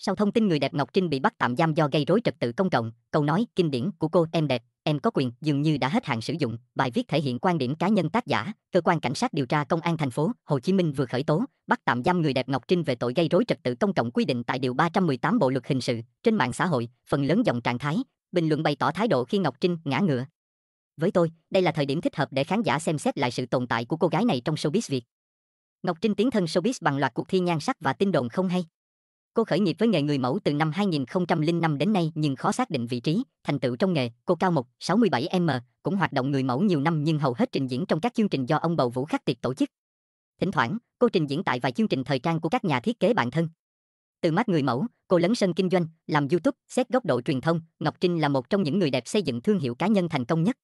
sau thông tin người đẹp Ngọc Trinh bị bắt tạm giam do gây rối trật tự công cộng, câu nói kinh điển của cô em đẹp, em có quyền dường như đã hết hạn sử dụng, bài viết thể hiện quan điểm cá nhân tác giả, cơ quan cảnh sát điều tra công an thành phố Hồ Chí Minh vừa khởi tố, bắt tạm giam người đẹp Ngọc Trinh về tội gây rối trật tự công cộng quy định tại điều 318 Bộ luật hình sự. Trên mạng xã hội, phần lớn dòng trạng thái bình luận bày tỏ thái độ khi Ngọc Trinh ngã ngựa. Với tôi, đây là thời điểm thích hợp để khán giả xem xét lại sự tồn tại của cô gái này trong showbiz Việt. Ngọc Trinh tiến thân showbiz bằng loạt cuộc thi nhan sắc và tin đồn không hay. Cô khởi nghiệp với nghề người mẫu từ năm 2005 đến nay nhưng khó xác định vị trí, thành tựu trong nghề. Cô cao 1,67m, cũng hoạt động người mẫu nhiều năm nhưng hầu hết trình diễn trong các chương trình do ông bầu Vũ Khắc Tiệp tổ chức. Thỉnh thoảng, cô trình diễn tại vài chương trình thời trang của các nhà thiết kế bản thân. Từ mắt người mẫu, cô lấn sân kinh doanh, làm YouTube, xét góc độ truyền thông, Ngọc Trinh là một trong những người đẹp xây dựng thương hiệu cá nhân thành công nhất.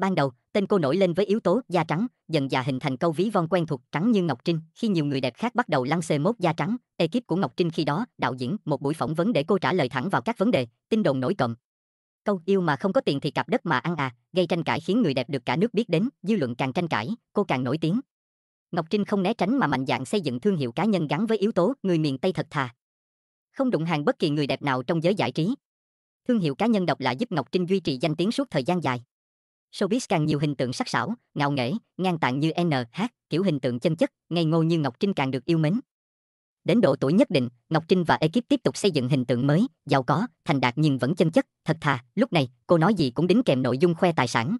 Ban đầu, tên cô nổi lên với yếu tố da trắng, dần dà hình thành câu ví von quen thuộc trắng như Ngọc Trinh. Khi nhiều người đẹp khác bắt đầu lăn xê mốt da trắng, ekip của Ngọc Trinh khi đó, đạo diễn, một buổi phỏng vấn để cô trả lời thẳng vào các vấn đề, tin đồn nổi cộm. Câu yêu mà không có tiền thì cặp đất mà ăn à, gây tranh cãi khiến người đẹp được cả nước biết đến, dư luận càng tranh cãi, cô càng nổi tiếng. Ngọc Trinh không né tránh mà mạnh dạn xây dựng thương hiệu cá nhân gắn với yếu tố người miền Tây thật thà. Không đụng hàng bất kỳ người đẹp nào trong giới giải trí. Thương hiệu cá nhân độc lạ giúp Ngọc Trinh duy trì danh tiếng suốt thời gian dài. Showbiz càng nhiều hình tượng sắc sảo, ngạo nghễ, ngang tàng như NH, kiểu hình tượng chân chất, ngây ngô như Ngọc Trinh càng được yêu mến. Đến độ tuổi nhất định, Ngọc Trinh và ekip tiếp tục xây dựng hình tượng mới, giàu có, thành đạt nhưng vẫn chân chất, thật thà, lúc này, cô nói gì cũng đính kèm nội dung khoe tài sản.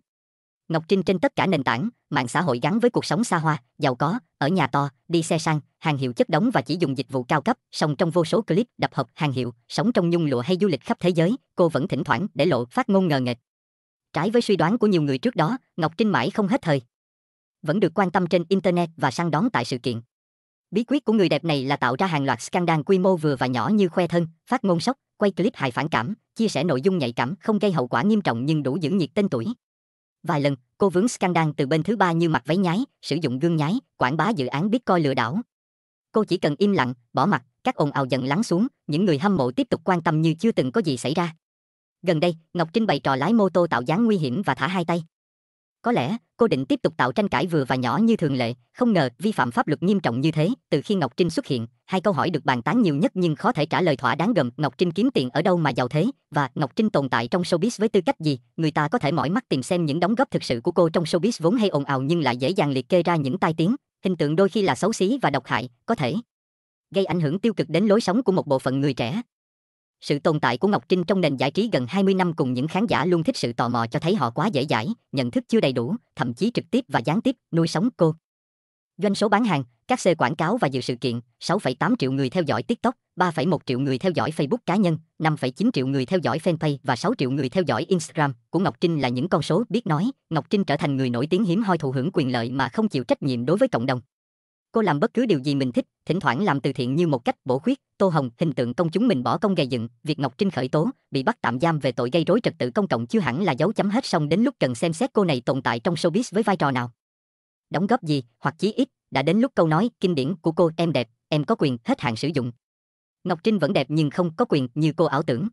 Ngọc Trinh trên tất cả nền tảng, mạng xã hội gắn với cuộc sống xa hoa, giàu có, ở nhà to, đi xe sang, hàng hiệu chất đóng và chỉ dùng dịch vụ cao cấp, song trong vô số clip đập hộp hàng hiệu, sống trong nhung lụa hay du lịch khắp thế giới, cô vẫn thỉnh thoảng để lộ phát ngôn ngờ nghệch. Trái với suy đoán của nhiều người trước đó, Ngọc Trinh mãi không hết thời. Vẫn được quan tâm trên Internet và săn đón tại sự kiện. Bí quyết của người đẹp này là tạo ra hàng loạt scandal quy mô vừa và nhỏ như khoe thân, phát ngôn sốc, quay clip hài phản cảm, chia sẻ nội dung nhạy cảm không gây hậu quả nghiêm trọng nhưng đủ giữ nhiệt tên tuổi. Vài lần, cô vướng scandal từ bên thứ ba như mặc váy nhái, sử dụng gương nhái, quảng bá dự án Bitcoin lừa đảo. Cô chỉ cần im lặng, bỏ mặt, các ồn ào dần lắng xuống, những người hâm mộ tiếp tục quan tâm như chưa từng có gì xảy ra. Gần đây, Ngọc Trinh bày trò lái mô tô tạo dáng nguy hiểm và thả hai tay. Có lẽ, cô định tiếp tục tạo tranh cãi vừa và nhỏ như thường lệ, không ngờ vi phạm pháp luật nghiêm trọng như thế, từ khi Ngọc Trinh xuất hiện, hai câu hỏi được bàn tán nhiều nhất nhưng khó thể trả lời thỏa đáng gồm Ngọc Trinh kiếm tiền ở đâu mà giàu thế và Ngọc Trinh tồn tại trong showbiz với tư cách gì, người ta có thể mỏi mắt tìm xem những đóng góp thực sự của cô trong showbiz vốn hay ồn ào nhưng lại dễ dàng liệt kê ra những tai tiếng, hình tượng đôi khi là xấu xí và độc hại, có thể gây ảnh hưởng tiêu cực đến lối sống của một bộ phận người trẻ. Sự tồn tại của Ngọc Trinh trong nền giải trí gần 20 năm cùng những khán giả luôn thích sự tò mò cho thấy họ quá dễ dãi, nhận thức chưa đầy đủ, thậm chí trực tiếp và gián tiếp nuôi sống cô. Doanh số bán hàng, các xe quảng cáo và dự sự kiện, 6,8 triệu người theo dõi TikTok, 3,1 triệu người theo dõi Facebook cá nhân, 5,9 triệu người theo dõi fanpage và 6 triệu người theo dõi Instagram của Ngọc Trinh là những con số biết nói. Ngọc Trinh trở thành người nổi tiếng hiếm hoi thụ hưởng quyền lợi mà không chịu trách nhiệm đối với cộng đồng. Cô làm bất cứ điều gì mình thích, thỉnh thoảng làm từ thiện như một cách bổ khuyết. Tô Hồng, hình tượng công chúng mình bỏ công gây dựng, việc Ngọc Trinh khởi tố, bị bắt tạm giam về tội gây rối trật tự công cộng chưa hẳn là dấu chấm hết xong đến lúc cần xem xét cô này tồn tại trong showbiz với vai trò nào. Đóng góp gì, hoặc chí ít, đã đến lúc câu nói kinh điển của cô em đẹp, em có quyền hết hạn sử dụng. Ngọc Trinh vẫn đẹp nhưng không có quyền như cô ảo tưởng.